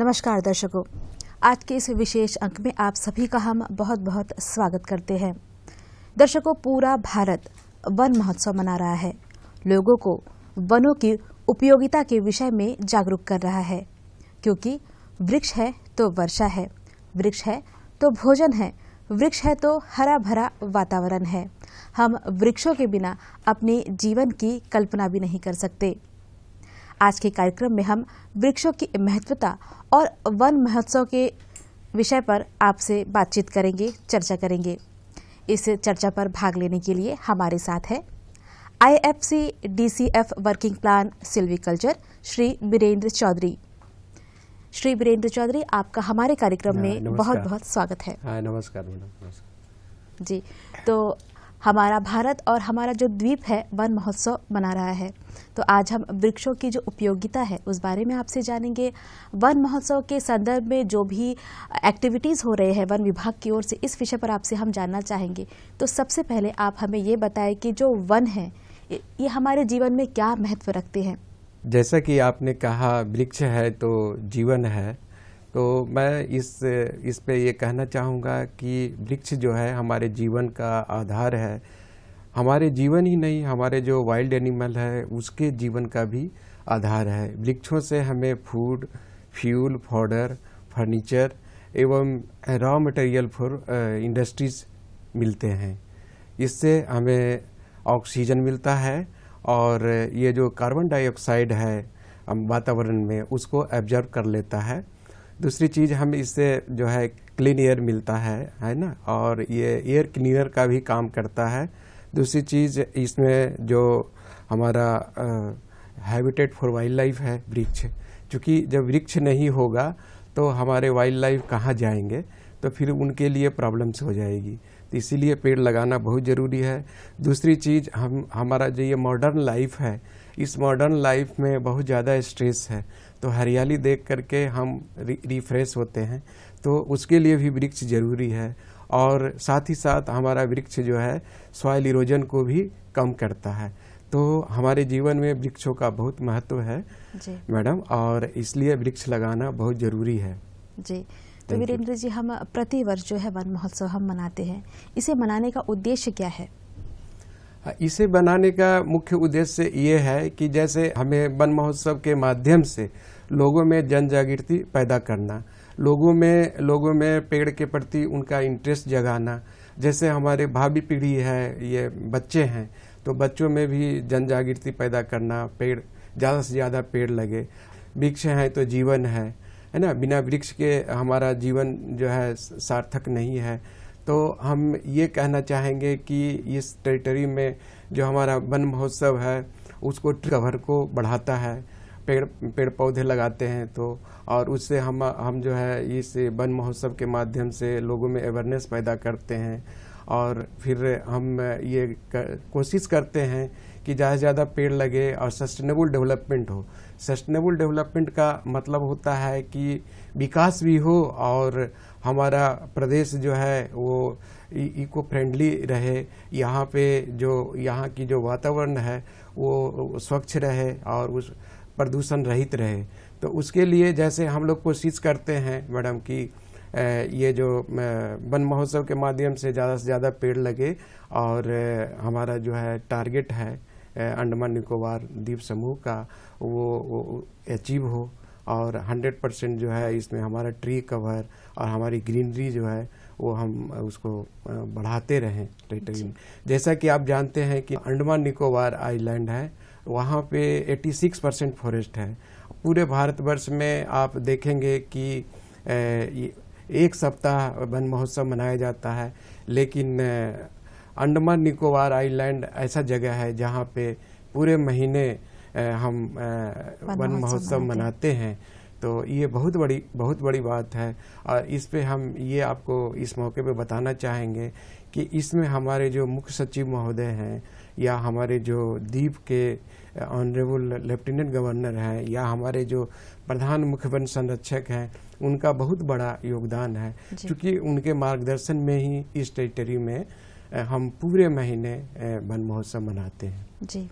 नमस्कार दर्शकों आज के इस विशेष अंक में आप सभी का हम बहुत बहुत स्वागत करते हैं दर्शकों पूरा भारत वन महोत्सव मना रहा है लोगों को वनों की उपयोगिता के विषय में जागरूक कर रहा है क्योंकि वृक्ष है तो वर्षा है वृक्ष है तो भोजन है वृक्ष है तो हरा भरा वातावरण है हम वृक्षों के बिना अपने जीवन की कल्पना भी नहीं कर सकते आज के कार्यक्रम में हम वृक्षों की महत्वता और वन महोत्सव के विषय पर आपसे बातचीत करेंगे चर्चा करेंगे इस चर्चा पर भाग लेने के लिए हमारे साथ है IFC DCF working plan silviculture Shri Birendra Chaudhary Shri Birendra Chaudhary आपका हमारे कार्यक्रम हाँ, में बहुत बहुत स्वागत है हाँ, नमस्कार जी तो हमारा भारत और हमारा जो द्वीप है वन महोत्सव मना रहा है तो आज हम वृक्षों की जो उपयोगिता है उस बारे में आपसे जानेंगे वन महोत्सव के संदर्भ में जो भी एक्टिविटीज़ हो रहे हैं वन विभाग की ओर से इस विषय पर आपसे हम जानना चाहेंगे तो सबसे पहले आप हमें ये बताएं कि जो वन है ये हमारे जीवन में क्या महत्व रखते हैं जैसा कि आपने कहा वृक्ष है तो जीवन है तो मैं इस इस पे ये कहना चाहूँगा कि वृक्ष जो है हमारे जीवन का आधार है हमारे जीवन ही नहीं हमारे जो वाइल्ड एनिमल है उसके जीवन का भी आधार है वृक्षों से हमें फूड फ्यूल फॉडर फर्नीचर एवं रॉ मटेरियल फॉर इंडस्ट्रीज मिलते हैं इससे हमें ऑक्सीजन मिलता है और ये जो कार्बन डाइऑक्साइड है वातावरण में उसको एब्जर्व कर लेता है दूसरी चीज़ हम इससे जो है क्लीन एयर मिलता है है ना और ये एयर क्लीनर का भी काम करता है दूसरी चीज़ इसमें जो हमारा हैबिटेट फॉर वाइल्ड लाइफ है वृक्ष क्योंकि जब वृक्ष नहीं होगा तो हमारे वाइल्ड लाइफ कहाँ जाएंगे तो फिर उनके लिए प्रॉब्लम्स हो जाएगी तो इसीलिए पेड़ लगाना बहुत ज़रूरी है दूसरी चीज़ हम हमारा जो ये मॉडर्न लाइफ है इस मॉडर्न लाइफ में बहुत ज़्यादा स्ट्रेस है तो हरियाली देख करके हम रिफ्रेश होते हैं तो उसके लिए भी वृक्ष जरूरी है और साथ ही साथ हमारा वृक्ष जो है सॉयल इरोजन को भी कम करता है तो हमारे जीवन में वृक्षों का बहुत महत्व है मैडम और इसलिए वृक्ष लगाना बहुत ज़रूरी है जी तो वीरेंद्र जी हम प्रति वर्ष जो है वन महोत्सव हम मनाते हैं इसे मनाने का उद्देश्य क्या है हाँ, इसे बनाने का मुख्य उद्देश्य ये है कि जैसे हमें वन महोत्सव के माध्यम से लोगों में जन जागृति पैदा करना लोगों में लोगों में पेड़ के प्रति उनका इंटरेस्ट जगाना जैसे हमारे भावी पीढ़ी है ये बच्चे हैं तो बच्चों में भी जन जागृति पैदा करना पेड़ ज़्यादा से ज़्यादा पेड़ लगे वृक्ष हैं तो जीवन है है ना बिना वृक्ष के हमारा जीवन जो है सार्थक नहीं है तो हम ये कहना चाहेंगे कि इस टेरिटरी में जो हमारा वन महोत्सव है उसको कवर को बढ़ाता है पेड़ पेड़ पौधे लगाते हैं तो और उससे हम हम जो है इस वन महोत्सव के माध्यम से लोगों में अवेयरनेस पैदा करते हैं और फिर हम ये कर, कोशिश करते हैं कि ज़्यादा से ज़्यादा पेड़ लगे और सस्टेनेबल डेवलपमेंट हो सस्टेनेबल डेवलपमेंट का मतलब होता है कि विकास भी हो और हमारा प्रदेश जो है वो इको फ्रेंडली रहे यहाँ पे जो यहाँ की जो वातावरण है वो स्वच्छ रहे और उस प्रदूषण रहित रहे तो उसके लिए जैसे हम लोग कोशिश करते हैं मैडम कि ये जो वन महोत्सव के माध्यम से ज़्यादा से ज़्यादा पेड़ लगे और हमारा जो है टारगेट है अंडमान निकोबार द्वीप समूह का वो, वो अचीव हो और 100 परसेंट जो है इसमें हमारा ट्री कवर और हमारी ग्रीनरी जो है वो हम उसको बढ़ाते रहें टेरिटरी जैसा कि आप जानते हैं कि अंडमान निकोबार आइलैंड है वहाँ पे 86 परसेंट फॉरेस्ट है पूरे भारतवर्ष में आप देखेंगे कि एक सप्ताह वन महोत्सव मनाया जाता है लेकिन अंडमान निकोबार आइलैंड ऐसा जगह है जहाँ पे पूरे महीने हम वन महोत्सव मनाते हैं तो ये बहुत बड़ी बहुत बड़ी बात है और इस पे हम ये आपको इस मौके पे बताना चाहेंगे कि इसमें हमारे जो मुख्य सचिव महोदय हैं या हमारे जो द्वीप के ऑनरेबल लेफ्टिनेंट गवर्नर हैं या हमारे जो प्रधान मुख्य वन संरक्षक हैं उनका बहुत बड़ा योगदान है क्योंकि उनके मार्गदर्शन में ही इस टेरिटरी में हम पूरे महीने वन महोत्सव मनाते हैं जी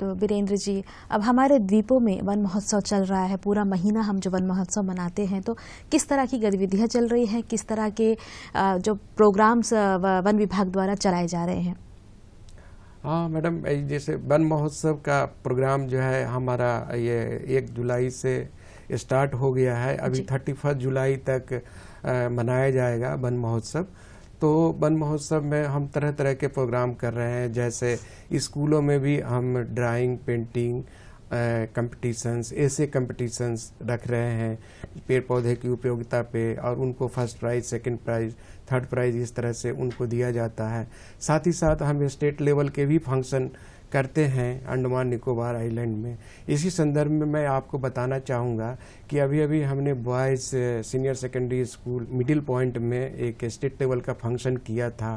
तो वीरेंद्र जी अब हमारे द्वीपों में वन महोत्सव चल रहा है पूरा महीना हम जो वन महोत्सव मनाते हैं तो किस तरह की गतिविधियां चल रही हैं किस तरह के जो प्रोग्राम्स वन विभाग द्वारा चलाए जा रहे हैं हाँ मैडम जैसे वन महोत्सव का प्रोग्राम जो है हमारा ये एक जुलाई से स्टार्ट हो गया है अभी थर्टी फर्स्ट जुलाई तक मनाया जाएगा वन महोत्सव तो वन महोत्सव में हम तरह तरह के प्रोग्राम कर रहे हैं जैसे स्कूलों में भी हम ड्राइंग पेंटिंग कंपटीशंस ऐसे कंपटीशंस रख रहे हैं पेड़ पौधे की उपयोगिता पे और उनको first prize second prize third prize इस तरह से उनको दिया जाता है साथ ही साथ हम स्टेट लेवल के भी फंक्शन करते हैं अंडमान निकोबार आइलैंड में इसी संदर्भ में मैं आपको बताना चाहूँगा कि अभी अभी हमने boys senior secondary school middle point में एक स्टेट लेवल का फंक्शन किया था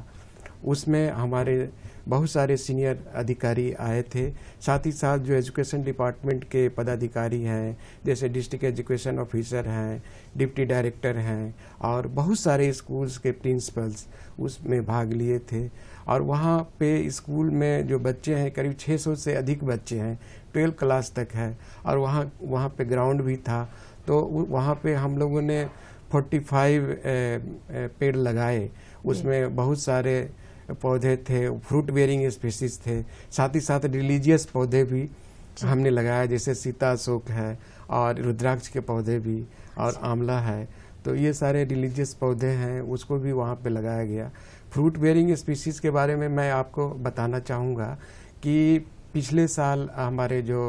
उसमें हमारे बहुत सारे सीनियर अधिकारी आए थे साथ ही साथ जो एजुकेशन डिपार्टमेंट के पदाधिकारी हैं जैसे डिस्ट्रिक्ट एजुकेशन ऑफिसर हैं डिप्टी डायरेक्टर हैं और बहुत सारे स्कूल्स के प्रिंसिपल्स उसमें भाग लिए थे और वहाँ पे स्कूल में जो बच्चे हैं करीब 600 से अधिक बच्चे हैं ट्वेल्व क्लास तक है और वहाँ वहाँ पर ग्राउंड भी था तो वहाँ पर हम लोगों ने फोर्टी पेड़ लगाए उसमें बहुत सारे पौधे थे फ्रूट बेरिंग स्पीसीज थे साथ ही साथ रिलीजियस पौधे भी हमने लगाया जैसे सीता अशोक है और रुद्राक्ष के पौधे भी और अच्छा। आंवला है तो ये सारे रिलीजियस पौधे हैं उसको भी वहाँ पे लगाया गया फ्रूट बेरिंग स्पीसीज़ के बारे में मैं आपको बताना चाहूँगा कि पिछले साल हमारे जो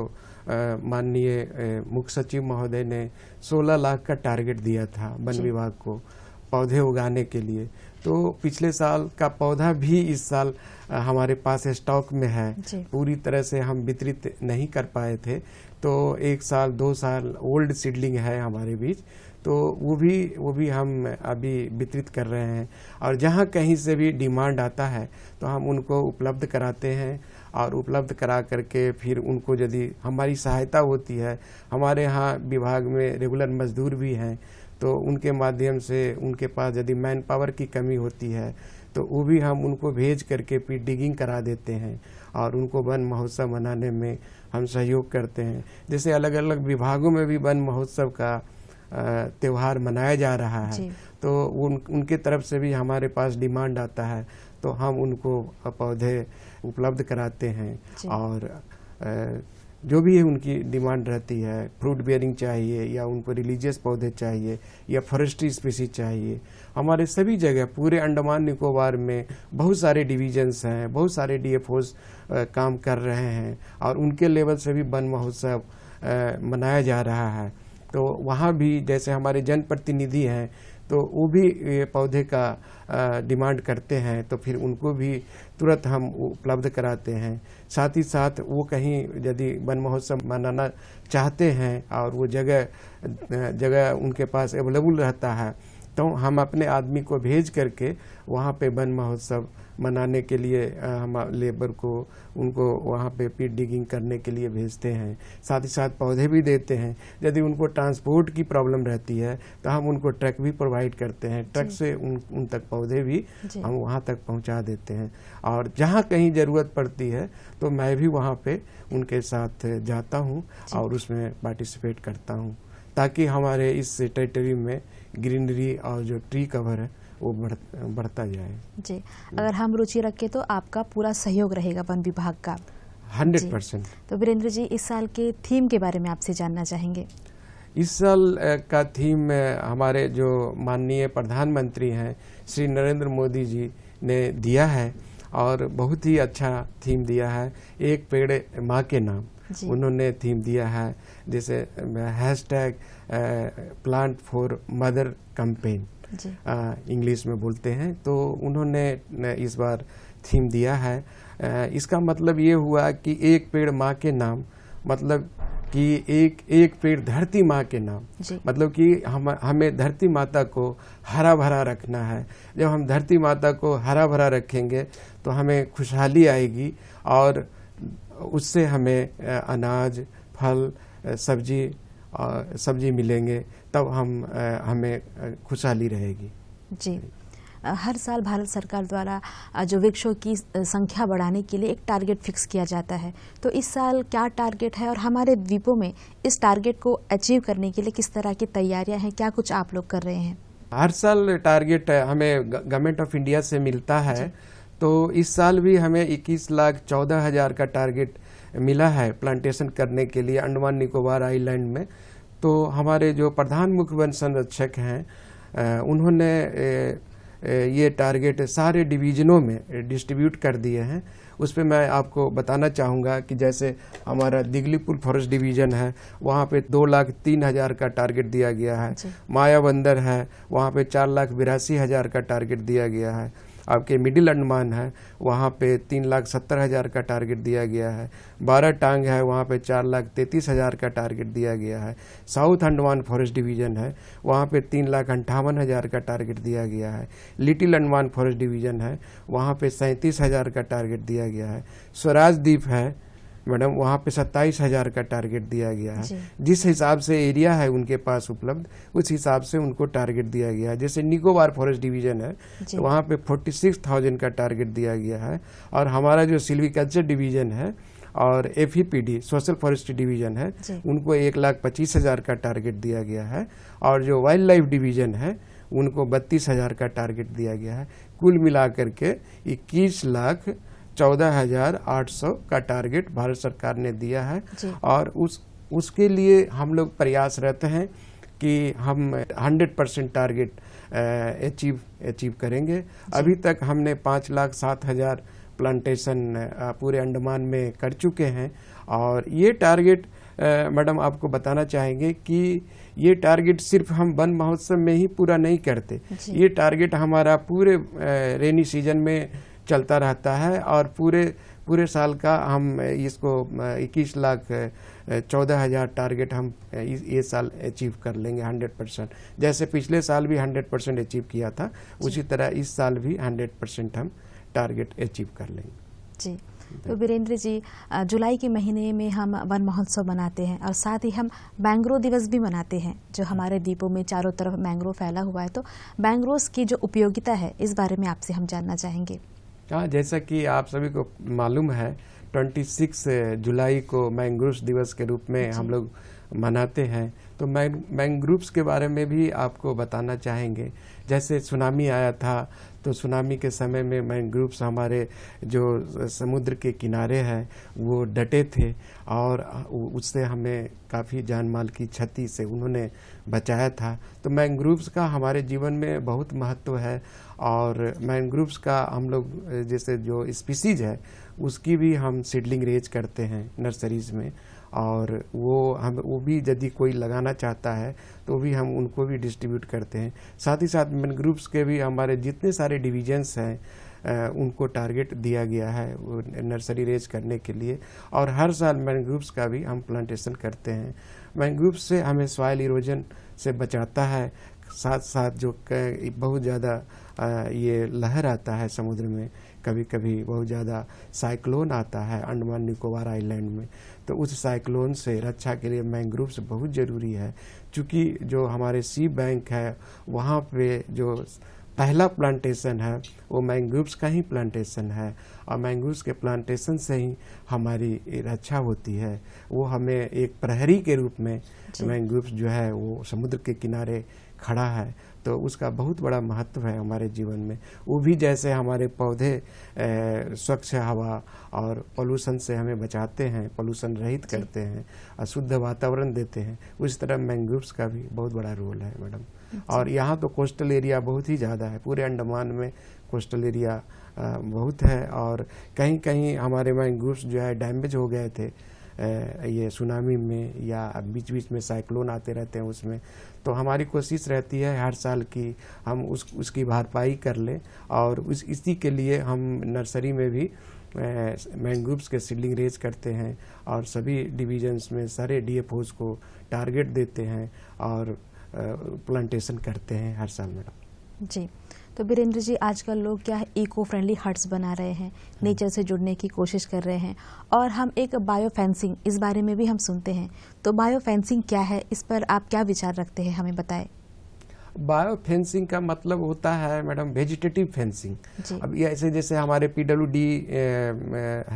माननीय मुख्य सचिव महोदय ने 16 लाख का टारगेट दिया था वन विभाग को पौधे उगाने के लिए तो पिछले साल का पौधा भी इस साल हमारे पास स्टॉक में है पूरी तरह से हम वितरित नहीं कर पाए थे तो एक साल दो साल ओल्ड सीडलिंग है हमारे बीच तो वो भी वो भी हम अभी वितरित कर रहे हैं और जहाँ कहीं से भी डिमांड आता है तो हम उनको उपलब्ध कराते हैं और उपलब्ध करा करके फिर उनको यदि हमारी सहायता होती है हमारे यहाँ विभाग में रेगुलर मजदूर भी हैं तो उनके माध्यम से उनके पास यदि मैन पावर की कमी होती है तो वो भी हम उनको भेज करके फिर डिगिंग करा देते हैं और उनको वन महोत्सव मनाने में हम सहयोग करते हैं जैसे अलग अलग विभागों में भी वन महोत्सव का त्यौहार मनाया जा रहा है तो उन उनके तरफ से भी हमारे पास डिमांड आता है तो हम उनको पौधे उपलब्ध कराते हैं और आ, जो भी उनकी डिमांड रहती है फ्रूट बेयरिंग चाहिए या उनको रिलीजियस पौधे चाहिए या फॉरेस्ट्री स्पीसीज चाहिए हमारे सभी जगह पूरे अंडमान निकोबार में बहुत सारे डिविजन्स हैं बहुत सारे डी काम कर रहे हैं और उनके लेवल से भी वन महोत्सव मनाया जा रहा है तो वहाँ भी जैसे हमारे जनप्रतिनिधि हैं तो वो भी ये पौधे का डिमांड करते हैं तो फिर उनको भी तुरंत हम उपलब्ध कराते हैं साथ ही साथ वो कहीं यदि वन महोत्सव मनाना चाहते हैं और वो जगह जगह उनके पास अवेलेबल रहता है तो हम अपने आदमी को भेज करके वहाँ पे वन महोत्सव मनाने के लिए हम लेबर को उनको वहाँ पे पीट डिगिंग करने के लिए भेजते हैं साथ ही साथ पौधे भी देते हैं यदि उनको ट्रांसपोर्ट की प्रॉब्लम रहती है तो हम उनको ट्रक भी प्रोवाइड करते हैं ट्रक से उन उन तक पौधे भी हम वहाँ तक पहुँचा देते हैं और जहाँ कहीं ज़रूरत पड़ती है तो मैं भी वहाँ पर उनके साथ जाता हूँ और उसमें पार्टिसिपेट करता हूँ ताकि हमारे इस टेरिटरी में ग्रीनरी और जो ट्री कवर है वो बढ़, बढ़ता जाए जी अगर हम रुचि रखें तो आपका पूरा सहयोग रहेगा वन विभाग का हंड्रेड परसेंट तो वीरेंद्र जी इस साल के थीम के बारे में आपसे जानना चाहेंगे इस साल का थीम हमारे जो माननीय प्रधानमंत्री हैं श्री नरेंद्र मोदी जी ने दिया है और बहुत ही अच्छा थीम दिया है एक पेड़ माँ के नाम उन्होंने थीम दिया है जैसे hash tag plant for mother campaign English में बोलते हैं तो उन्होंने इस बार थीम दिया है इसका मतलब ये हुआ कि एक पेड़ माँ के नाम मतलब कि एक एक पेड़ धरती माँ के नाम मतलब कि हम हमें धरती माता को हरा भरा रखना है जब हम धरती माता को हरा भरा रखेंगे तो हमें खुशहाली आएगी और उससे हमें अनाज फल सब्जी सब्जी मिलेंगे तब हम हमें खुशहाली रहेगी जी हर साल भारत सरकार द्वारा जो वृक्षों की संख्या बढ़ाने के लिए एक टारगेट फिक्स किया जाता है तो इस साल क्या टारगेट है और हमारे द्वीपों में इस टारगेट को अचीव करने के लिए किस तरह की तैयारियां हैं क्या कुछ आप लोग कर रहे हैं हर साल टारगेट हमें गवर्नमेंट ऑफ इंडिया से मिलता है तो इस साल भी हमें इक्कीस लाख चौदह हजार का टारगेट मिला है प्लांटेशन करने के लिए अंडमान निकोबार आईलैंड में तो हमारे जो प्रधान मुख्य वन संरक्षक हैं उन्होंने ये टारगेट सारे डिवीजनों में डिस्ट्रीब्यूट कर दिए हैं उस पर मैं आपको बताना चाहूँगा कि जैसे हमारा दिगलीपुर फॉरेस्ट डिवीजन है वहाँ पे दो लाख तीन हज़ार का टारगेट दिया गया है माया बंदर है वहाँ पे चार लाख बिरासी हज़ार का टारगेट दिया गया है आपके मिडिल अंडमान है वहाँ पे तीन लाख सत्तर हज़ार का टारगेट दिया गया है बारह टांग है वहाँ पे चार लाख तैंतीस हज़ार का टारगेट दिया गया है साउथ अंडमान फॉरेस्ट डिवीज़न है वहाँ पे तीन लाख अंठावन हज़ार का टारगेट दिया गया है लिटिल अंडमान फॉरेस्ट डिवीज़न है वहाँ पे सैंतीस हज़ार का टारगेट दिया गया है स्वराज द्वीप है मैडम वहाँ पे सत्ताईस हज़ार का टारगेट दिया गया है जिस हिसाब से एरिया है उनके पास उपलब्ध उस हिसाब से उनको टारगेट दिया गया है जैसे निकोबार फॉरेस्ट डिवीजन है तो वहाँ पे फोर्टी सिक्स थाउजेंड का टारगेट दिया गया है और हमारा जो सिल्विकल्चर डिवीजन है और एफ सोशल फॉरेस्ट डिवीजन है उनको एक लाख पच्चीस हज़ार का टारगेट दिया गया है और जो वाइल्ड लाइफ डिवीजन है उनको बत्तीस हज़ार का टारगेट दिया गया है कुल मिलाकर के इक्कीस लाख चौदह हजार आठ सौ का टारगेट भारत सरकार ने दिया है और उस उसके लिए हम लोग प्रयासरत हैं कि हम 100 परसेंट टारगेट अचीव अचीव करेंगे अभी तक हमने पाँच लाख सात हज़ार प्लांटेशन पूरे अंडमान में कर चुके हैं और ये टारगेट मैडम आपको बताना चाहेंगे कि ये टारगेट सिर्फ हम वन महोत्सव में ही पूरा नहीं करते ये टारगेट हमारा पूरे रेनी सीजन में चलता रहता है और पूरे पूरे साल का हम इसको इक्कीस लाख चौदह हज़ार टारगेट हम ये साल अचीव कर लेंगे हंड्रेड परसेंट जैसे पिछले साल भी हंड्रेड परसेंट अचीव किया था उसी तरह इस साल भी हंड्रेड परसेंट हम टारगेट अचीव कर लेंगे जी तो वीरेंद्र जी जुलाई के महीने में हम वन महोत्सव मनाते हैं और साथ ही हम मैंग्रो दिवस भी मनाते हैं जो हमारे द्वीपों में चारों तरफ मैंग्रो फैला हुआ है तो मैंग्रोव की जो उपयोगिता है इस बारे में आपसे हम जानना चाहेंगे हाँ जैसा कि आप सभी को मालूम है 26 जुलाई को मैंग्रोव्स दिवस के रूप में हम लोग मनाते हैं तो मैंग मैंग्रोव्स के बारे में भी आपको बताना चाहेंगे जैसे सुनामी आया था तो सुनामी के समय में मैनग्रूव्स हमारे जो समुद्र के किनारे हैं वो डटे थे और उससे हमें काफ़ी जान माल की क्षति से उन्होंने बचाया था तो मैनग्रूव्स का हमारे जीवन में बहुत महत्व है और मैनग्रूव्स का हम लोग जैसे जो स्पीसीज है उसकी भी हम सीडलिंग रेज करते हैं नर्सरीज़ में और वो हम वो भी यदि कोई लगाना चाहता है तो भी हम उनको भी डिस्ट्रीब्यूट करते हैं साथ ही साथ मेन ग्रुप्स के भी हमारे जितने सारे डिविजन्स हैं उनको टारगेट दिया गया है नर्सरी रेज करने के लिए और हर साल मैन ग्रुप्स का भी हम प्लांटेशन करते हैं मैन ग्रुप्स से हमें सॉयल इरोजन से बचाता है साथ साथ जो बहुत ज़्यादा ये लहर आता है समुद्र में कभी कभी बहुत ज़्यादा साइक्लोन आता है अंडमान निकोबार आइलैंड में तो उस साइक्लोन से रक्षा के लिए मैंग्रोव्स बहुत ज़रूरी है चूँकि जो हमारे सी बैंक है वहाँ पे जो पहला प्लांटेशन है वो मैंग्रोव्स का ही प्लांटेशन है और मैंग्रोव्स के प्लांटेशन से ही हमारी रक्षा होती है वो हमें एक प्रहरी के रूप में मैंग्रोव जो है वो समुद्र के किनारे खड़ा है तो उसका बहुत बड़ा महत्व है हमारे जीवन में वो भी जैसे हमारे पौधे स्वच्छ हवा और पोल्यूशन से हमें बचाते हैं पोल्यूशन रहित करते हैं और शुद्ध वातावरण देते हैं उस तरह मैंग्रोव्स का भी बहुत बड़ा रोल है मैडम और यहाँ तो कोस्टल एरिया बहुत ही ज़्यादा है पूरे अंडमान में कोस्टल एरिया बहुत है और कहीं कहीं हमारे माइन ग्रुप्स जो है डैमेज हो गए थे ये सुनामी में या बीच बीच में साइक्लोन आते रहते हैं उसमें तो हमारी कोशिश रहती है हर साल की हम उस उसकी भरपाई कर लें और उस इसी के लिए हम नर्सरी में भी मैंग्रूव्स के सीडलिंग रेज करते हैं और सभी डिवीजन्स में सारे डी को टारगेट देते हैं और प्लांटेशन करते हैं हर साल मैडम जी तो बीरेंद्र जी आजकल लोग क्या है इको फ्रेंडली हट्स बना रहे हैं नेचर हाँ। से जुड़ने की कोशिश कर रहे हैं और हम एक बायो फेंसिंग इस बारे में भी हम सुनते हैं तो बायो फेंसिंग क्या है इस पर आप क्या विचार रखते हैं हमें बताएं बायो फेंसिंग का मतलब होता है मैडम वेजिटेटिव फेंसिंग अब ऐसे जैसे हमारे डी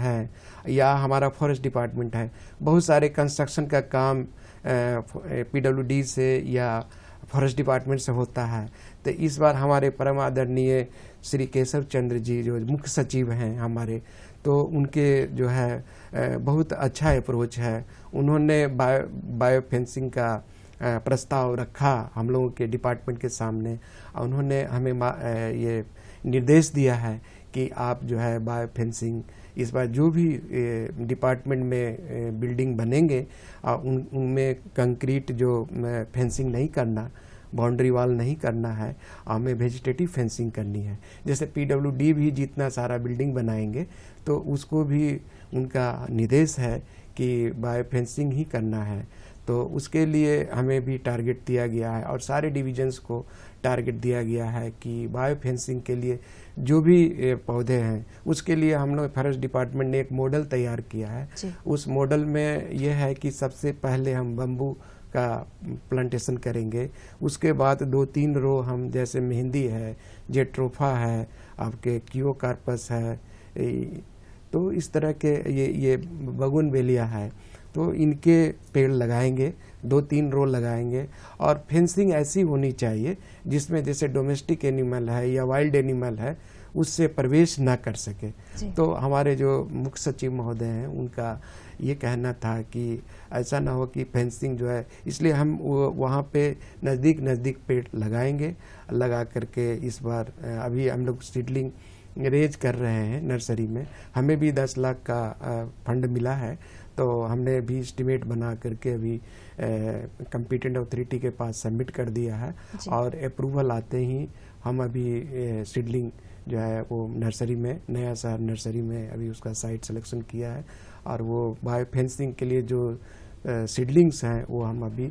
हैं या हमारा फॉरेस्ट डिपार्टमेंट है बहुत सारे कंस्ट्रक्शन का काम डी से या फॉरेस्ट डिपार्टमेंट से होता है तो इस बार हमारे आदरणीय श्री केशव चंद्र जी जो मुख्य सचिव हैं हमारे तो उनके जो है बहुत अच्छा अप्रोच है उन्होंने बायो बायो फेंसिंग का प्रस्ताव रखा हम लोगों के डिपार्टमेंट के सामने और उन्होंने हमें ये निर्देश दिया है कि आप जो है बायो फेंसिंग इस बार जो भी डिपार्टमेंट में बिल्डिंग बनेंगे उन उनमें कंक्रीट जो फेंसिंग नहीं करना बाउंड्री वाल नहीं करना है हमें वेजिटेटिव फेंसिंग करनी है जैसे डी भी जितना सारा बिल्डिंग बनाएंगे तो उसको भी उनका निर्देश है कि बाय फेंसिंग ही करना है तो उसके लिए हमें भी टारगेट दिया गया है और सारे डिविजन्स को टारगेट दिया गया है कि बायो फेंसिंग के लिए जो भी पौधे हैं उसके लिए हम लोग फॉरेस्ट डिपार्टमेंट ने एक मॉडल तैयार किया है उस मॉडल में यह है कि सबसे पहले हम बम्बू का प्लांटेशन करेंगे उसके बाद दो तीन रो हम जैसे मेहंदी है जेट्रोफा है आपके कार्पस है तो इस तरह के ये ये बगुन बेलिया है तो इनके पेड़ लगाएंगे दो तीन रो लगाएंगे और फेंसिंग ऐसी होनी चाहिए जिसमें जैसे डोमेस्टिक एनिमल है या वाइल्ड एनिमल है उससे प्रवेश ना कर सके तो हमारे जो मुख्य सचिव महोदय हैं उनका ये कहना था कि ऐसा ना हो कि फेंसिंग जो है इसलिए हम वहाँ पे नज़दीक नज़दीक पेड़ लगाएंगे लगा करके इस बार अभी हम लोग सीडलिंग रेज कर रहे हैं नर्सरी में हमें भी दस लाख का फंड मिला है तो हमने भी इस्टीमेट बना करके अभी कंपिटेंट अथॉरिटी के पास सबमिट कर दिया है और अप्रूवल आते ही हम अभी सीडलिंग जो है वो नर्सरी में नया शहर नर्सरी में अभी उसका साइट सिलेक्शन किया है और वो बायो फेंसिंग के लिए जो सीडलिंग्स हैं वो हम अभी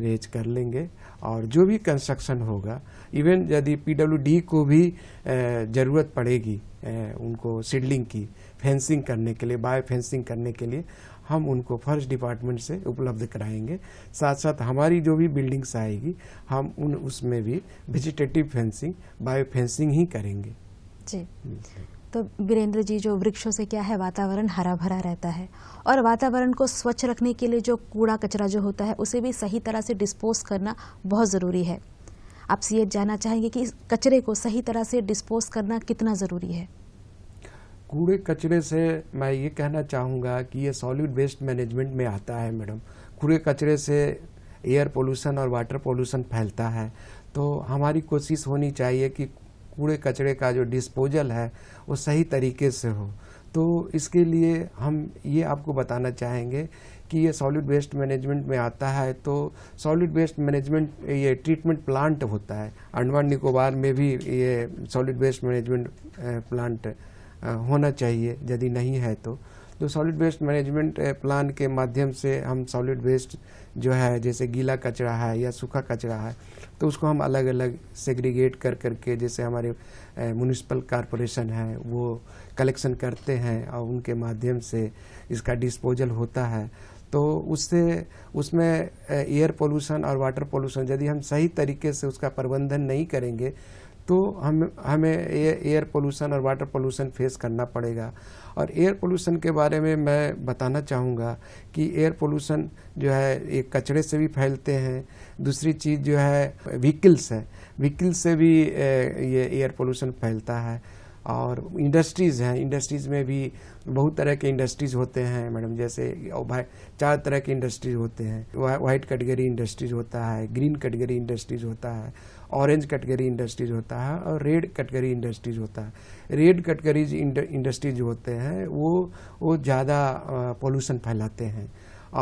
रेज कर लेंगे और जो भी कंस्ट्रक्शन होगा इवन यदि पीडब्ल्यूडी को भी ज़रूरत पड़ेगी उनको सीडलिंग की फेंसिंग करने के लिए बायो फेंसिंग करने के लिए हम उनको फॉरेस्ट डिपार्टमेंट से उपलब्ध कराएंगे साथ साथ हमारी जो भी बिल्डिंग्स आएगी हम उन उसमें भी वेजिटेटिव फेंसिंग बायो फेंसिंग ही करेंगे जी हम्म, तो वीरेंद्र जी जो वृक्षों से क्या है वातावरण हरा भरा रहता है और वातावरण को स्वच्छ रखने के लिए जो कूड़ा कचरा जो होता है उसे भी सही तरह से डिस्पोज करना बहुत ज़रूरी है आपसे ये जानना चाहेंगे कि इस कचरे को सही तरह से डिस्पोज करना कितना ज़रूरी है कूड़े कचरे से मैं ये कहना चाहूँगा कि ये सॉलिड वेस्ट मैनेजमेंट में आता है मैडम कूड़े कचरे से एयर पोल्यूशन और वाटर पोल्यूशन फैलता है तो हमारी कोशिश होनी चाहिए कि कूड़े कचरे का जो डिस्पोजल है वो सही तरीके से हो तो इसके लिए हम ये आपको बताना चाहेंगे कि ये सॉलिड वेस्ट मैनेजमेंट में आता है तो सॉलिड वेस्ट मैनेजमेंट ये ट्रीटमेंट प्लांट होता है अंडमान निकोबार में भी ये सॉलिड वेस्ट मैनेजमेंट प्लांट होना चाहिए यदि नहीं है तो तो सॉलिड वेस्ट मैनेजमेंट प्लान के माध्यम से हम सॉलिड वेस्ट जो है जैसे गीला कचरा है या सूखा कचरा है तो उसको हम अलग अलग सेग्रीगेट कर करके जैसे हमारे म्यूनिसपल eh, कॉरपोरेशन है वो कलेक्शन करते हैं और उनके माध्यम से इसका डिस्पोजल होता है तो उससे उसमें एयर eh, पोल्यूशन और वाटर पोल्यूशन यदि हम सही तरीके से उसका प्रबंधन नहीं करेंगे तो हम हमें एयर पोल्यूशन और वाटर पोल्यूशन फेस करना पड़ेगा और एयर पोल्यूशन के बारे में मैं बताना चाहूँगा कि एयर पोल्यूशन जो है ये कचरे से भी फैलते हैं दूसरी चीज़ जो है व्हीकल्स है व्हीकल्स से भी ये एयर पोल्यूशन फैलता है और इंडस्ट्रीज़ हैं इंडस्ट्रीज़ में भी बहुत तरह के इंडस्ट्रीज़ होते हैं मैडम जैसे चार तरह के इंडस्ट्रीज़ होते हैं वाइट कैटेगरी इंडस्ट्रीज़ होता है ग्रीन कैटेगरी इंडस्ट्रीज़ होता है ऑरेंज कैटेगरी इंडस्ट्रीज़ होता है और रेड कैटेगरी इंडस्ट्रीज़ होता है रेड कैटेगरी इंडस्ट्रीज होते हैं वो वो ज़्यादा पोल्यूशन फैलाते हैं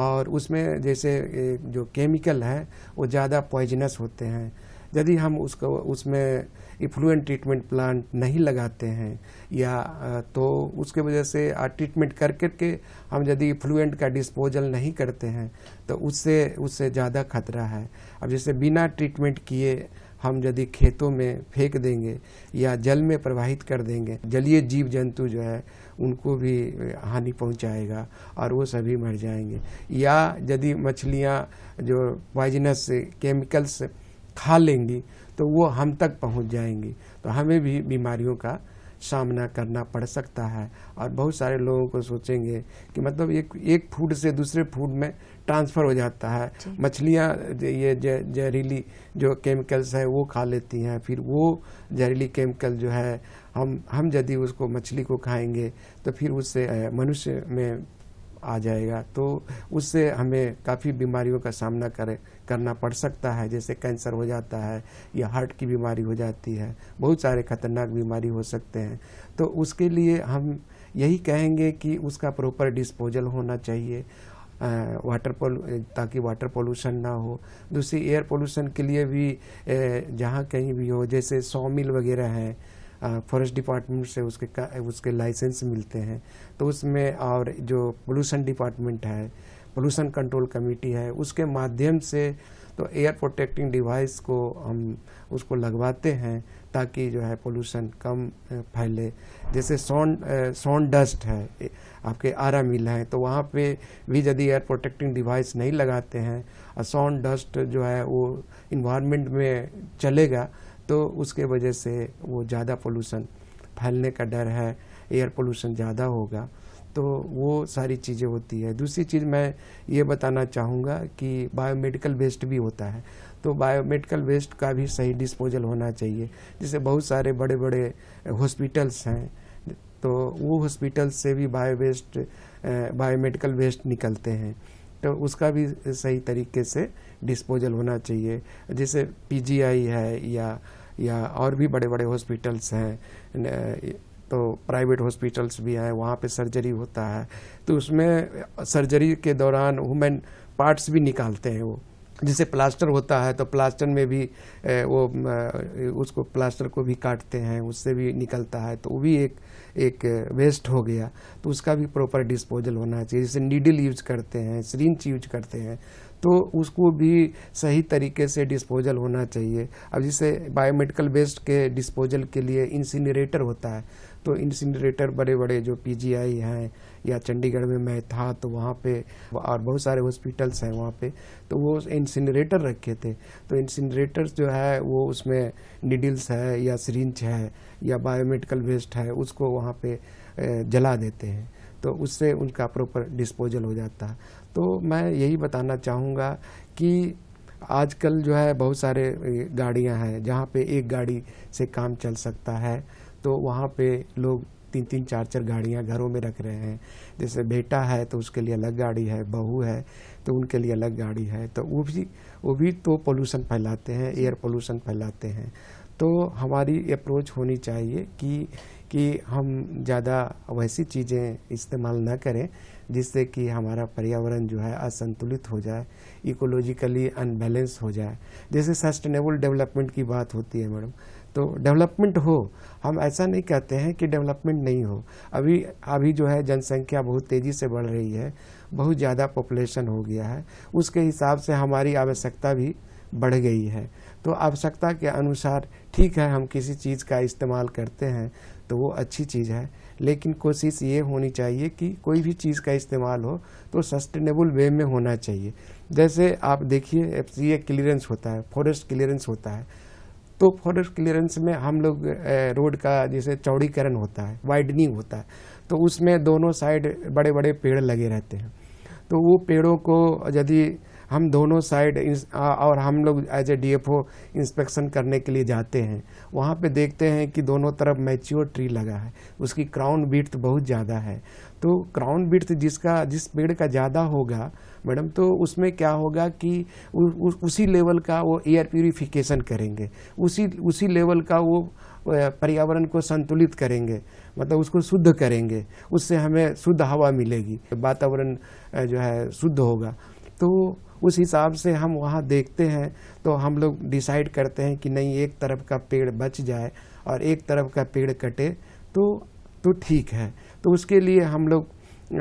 और उसमें जैसे जो केमिकल है वो ज़्यादा पॉइजनस होते हैं यदि हम उसको उसमें इफ्लुएंट ट्रीटमेंट प्लांट नहीं लगाते हैं या तो उसके वजह से ट्रीटमेंट कर करके हम यदि इफ्लुएंट का डिस्पोजल नहीं करते हैं तो उससे उससे ज़्यादा खतरा है अब जैसे बिना ट्रीटमेंट किए हम यदि खेतों में फेंक देंगे या जल में प्रवाहित कर देंगे जलीय जीव जंतु जो है उनको भी हानि पहुंचाएगा और वो सभी मर जाएंगे या यदि मछलियाँ जो पॉइजनस केमिकल्स खा लेंगी तो वो हम तक पहुंच जाएंगी तो हमें भी बीमारियों का सामना करना पड़ सकता है और बहुत सारे लोगों को सोचेंगे कि मतलब एक एक फूड से दूसरे फूड में ट्रांसफ़र हो जाता है मछलियाँ ये जहरीली जो केमिकल्स है वो खा लेती हैं फिर वो जहरीली केमिकल जो है हम हम यदि उसको मछली को खाएंगे तो फिर उससे मनुष्य में आ जाएगा तो उससे हमें काफ़ी बीमारियों का सामना करें करना पड़ सकता है जैसे कैंसर हो जाता है या हार्ट की बीमारी हो जाती है बहुत सारे खतरनाक बीमारी हो सकते हैं तो उसके लिए हम यही कहेंगे कि उसका प्रॉपर डिस्पोजल होना चाहिए वाटर पोलू ताकि वाटर पोल्यूशन ना हो दूसरी एयर पोल्यूशन के लिए भी जहाँ कहीं भी हो जैसे सौ मिल वगैरह हैं फॉरेस्ट डिपार्टमेंट से उसके उसके लाइसेंस मिलते हैं तो उसमें और जो पोल्यूशन डिपार्टमेंट है पोल्यूशन कंट्रोल कमेटी है उसके माध्यम से तो एयर प्रोटेक्टिंग डिवाइस को हम उसको लगवाते हैं ताकि जो है पोल्यूशन कम फैले जैसे सॉन सॉन डस्ट है आपके आरा मिल हैं तो वहाँ पे भी यदि एयर प्रोटेक्टिंग डिवाइस नहीं लगाते हैं और सॉन डस्ट जो है वो इन्वायरमेंट में चलेगा तो उसके वजह से वो ज़्यादा पोल्यूशन फैलने का डर है एयर पोल्यूशन ज़्यादा होगा तो वो सारी चीज़ें होती है दूसरी चीज़ मैं ये बताना चाहूँगा कि बायोमेडिकल वेस्ट भी होता है तो बायोमेडिकल वेस्ट का भी सही डिस्पोजल होना चाहिए जैसे बहुत सारे बड़े बड़े हॉस्पिटल्स हैं तो वो हॉस्पिटल से भी बायो वेस्ट बायोमेडिकल वेस्ट निकलते हैं तो उसका भी सही तरीके से डिस्पोजल होना चाहिए जैसे पीजीआई है या या और भी बड़े बड़े हॉस्पिटल्स हैं तो प्राइवेट हॉस्पिटल्स भी हैं वहाँ पे सर्जरी होता है तो उसमें सर्जरी के दौरान वुमेन पार्ट्स भी निकालते हैं वो जैसे प्लास्टर होता है तो प्लास्टर में भी वो उसको प्लास्टर को भी काटते हैं उससे भी निकलता है तो वो भी एक एक वेस्ट हो गया तो उसका भी प्रॉपर डिस्पोजल होना चाहिए जैसे नीडल यूज करते हैं सरिंच यूज करते हैं तो उसको भी सही तरीके से डिस्पोजल होना चाहिए अब जैसे बायोमेडिकल वेस्ट के डिस्पोजल के लिए इंसिनरेटर होता है तो इंसिनरेटर बड़े बड़े जो पीजीआई हैं या चंडीगढ़ में मैं था तो वहाँ पे और बहुत सारे हॉस्पिटल्स हैं वहाँ पे तो वो इंसिनरेटर रखे थे तो इंसिनरेटर जो है वो उसमें निडिल्स है या सरिंच है या बायोमेडिकल वेस्ट है उसको वहाँ पे जला देते हैं तो उससे उनका प्रॉपर डिस्पोजल हो जाता है तो मैं यही बताना चाहूँगा कि आजकल जो है बहुत सारे गाड़ियाँ हैं जहाँ पे एक गाड़ी से काम चल सकता है तो वहाँ पे लोग तीन तीन चार चार गाड़ियाँ घरों में रख रहे हैं जैसे बेटा है तो उसके लिए अलग गाड़ी है बहू है तो उनके लिए अलग गाड़ी है तो वो भी वो भी तो पोल्यूशन फैलाते हैं एयर पोल्यूशन फैलाते हैं तो हमारी अप्रोच होनी चाहिए कि कि हम ज़्यादा वैसी चीज़ें इस्तेमाल न करें जिससे कि हमारा पर्यावरण जो है असंतुलित हो जाए इकोलॉजिकली अनबैलेंस हो जाए जैसे सस्टेनेबल डेवलपमेंट की बात होती है मैडम तो डेवलपमेंट हो हम ऐसा नहीं कहते हैं कि डेवलपमेंट नहीं हो अभी अभी जो है जनसंख्या बहुत तेज़ी से बढ़ रही है बहुत ज़्यादा पॉपुलेशन हो गया है उसके हिसाब से हमारी आवश्यकता भी बढ़ गई है तो आवश्यकता के अनुसार ठीक है हम किसी चीज़ का इस्तेमाल करते हैं तो वो अच्छी चीज़ है लेकिन कोशिश ये होनी चाहिए कि कोई भी चीज़ का इस्तेमाल हो तो सस्टेनेबल वे में होना चाहिए जैसे आप देखिए एफ क्लियरेंस होता है फॉरेस्ट क्लियरेंस होता है तो फॉरेस्ट क्लियरेंस में हम लोग रोड का जैसे चौड़ीकरण होता है वाइडनिंग होता है तो उसमें दोनों साइड बड़े बड़े पेड़ लगे रहते हैं तो वो पेड़ों को यदि हम दोनों साइड और हम लोग एज ए डीएफओ इंस्पेक्शन करने के लिए जाते हैं वहाँ पे देखते हैं कि दोनों तरफ मैच्योर ट्री लगा है उसकी क्राउन बीट बहुत ज़्यादा है तो क्राउन बीट जिसका जिस पेड़ का ज़्यादा होगा मैडम तो उसमें क्या होगा कि उ, उ, उसी लेवल का वो एयर प्योरीफिकेशन करेंगे उसी उसी लेवल का वो पर्यावरण को संतुलित करेंगे मतलब उसको शुद्ध करेंगे उससे हमें शुद्ध हवा मिलेगी वातावरण जो है शुद्ध होगा तो उस हिसाब से हम वहाँ देखते हैं तो हम लोग डिसाइड करते हैं कि नहीं एक तरफ का पेड़ बच जाए और एक तरफ का पेड़ कटे तो तो ठीक है तो उसके लिए हम लोग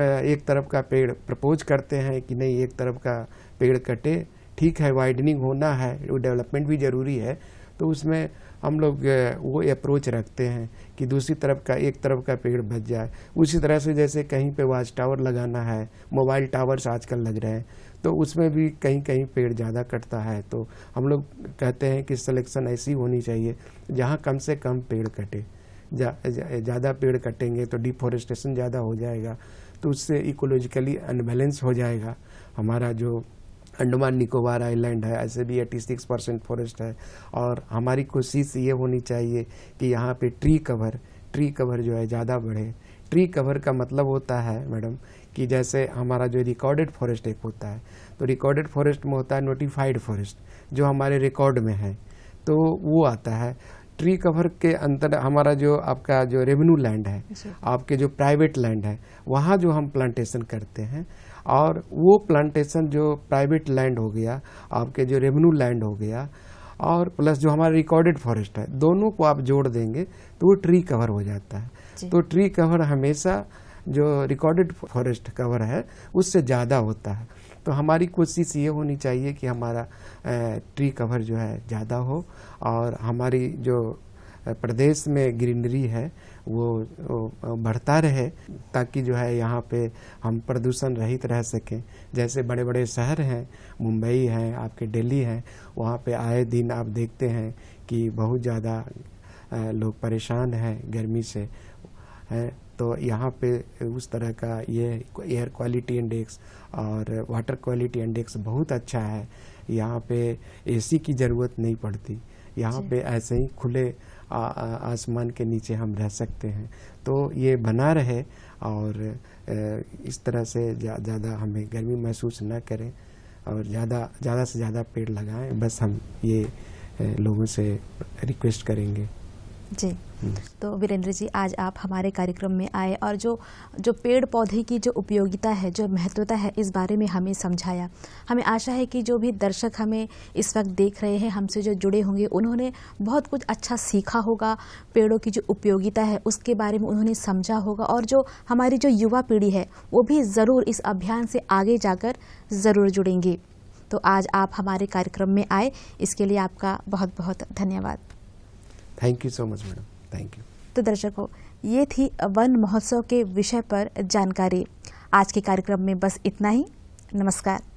एक तरफ का पेड़ प्रपोज करते हैं कि नहीं एक तरफ का पेड़ कटे ठीक है वाइडनिंग होना है वो डेवलपमेंट भी ज़रूरी है तो उसमें हम लोग वो अप्रोच रखते हैं कि दूसरी तरफ का एक तरफ का पेड़ बच जाए उसी तरह से जैसे कहीं पे वॉच टावर लगाना है मोबाइल टावर्स आजकल लग रहे हैं तो उसमें भी कहीं कहीं पेड़ ज़्यादा कटता है तो हम लोग कहते हैं कि सिलेक्शन ऐसी होनी चाहिए जहाँ कम से कम पेड़ कटे ज़्यादा जा, पेड़ कटेंगे तो डिफॉरेस्टेशन ज़्यादा हो जाएगा तो उससे इकोलॉजिकली अनबैलेंस हो जाएगा हमारा जो अंडमान निकोबार आइलैंड है ऐसे भी 86 परसेंट फॉरेस्ट है और हमारी कोशिश ये होनी चाहिए कि यहाँ पे ट्री कवर ट्री कवर जो है ज़्यादा बढ़े ट्री कवर का मतलब होता है मैडम कि जैसे हमारा जो रिकॉर्डेड फॉरेस्ट एक होता है तो रिकॉर्डेड फॉरेस्ट में होता है नोटिफाइड फॉरेस्ट जो हमारे रिकॉर्ड में है तो वो आता है ट्री कवर के अंतर हमारा जो आपका जो रेवेन्यू लैंड है आपके जो प्राइवेट लैंड है वहाँ जो हम प्लांटेशन करते हैं और वो प्लांटेशन जो प्राइवेट लैंड हो गया आपके जो रेवेन्यू लैंड हो गया और प्लस जो हमारा रिकॉर्डेड फॉरेस्ट है दोनों को आप जोड़ देंगे तो वो ट्री कवर हो जाता है तो ट्री कवर हमेशा जो रिकॉर्डेड फॉरेस्ट कवर है उससे ज़्यादा होता है तो हमारी कोशिश ये होनी चाहिए कि हमारा ट्री कवर जो है ज़्यादा हो और हमारी जो प्रदेश में ग्रीनरी है वो, वो बढ़ता रहे ताकि जो है यहाँ पे हम प्रदूषण रहित रह सकें जैसे बड़े बड़े शहर हैं मुंबई हैं आपके दिल्ली हैं वहाँ पे आए दिन आप देखते हैं कि बहुत ज़्यादा लोग परेशान हैं गर्मी से है तो यहाँ पे उस तरह का ये एयर क्वालिटी इंडेक्स और वाटर क्वालिटी इंडेक्स बहुत अच्छा है यहाँ पे एसी की ज़रूरत नहीं पड़ती यहाँ पे ऐसे ही खुले आसमान के नीचे हम रह सकते हैं तो ये बना रहे और इस तरह से ज़्यादा जा, हमें गर्मी महसूस ना करें और ज़्यादा ज़्यादा से ज़्यादा पेड़ लगाएं बस हम ये लोगों से रिक्वेस्ट करेंगे जी तो वीरेंद्र जी आज आप हमारे कार्यक्रम में आए और जो जो पेड़ पौधे की जो उपयोगिता है जो महत्वता है इस बारे में हमें समझाया हमें आशा है कि जो भी दर्शक हमें इस वक्त देख रहे हैं हमसे जो जुड़े होंगे उन्होंने बहुत कुछ अच्छा सीखा होगा पेड़ों की जो उपयोगिता है उसके बारे में उन्होंने समझा होगा और जो हमारी जो युवा पीढ़ी है वो भी ज़रूर इस अभियान से आगे जाकर ज़रूर जुड़ेंगे तो आज आप हमारे कार्यक्रम में आए इसके लिए आपका बहुत बहुत धन्यवाद thank you so much madam thank you तो दर्शकों ये थी वन महोत्सव के विषय पर जानकारी आज के कार्यक्रम में बस इतना ही नमस्कार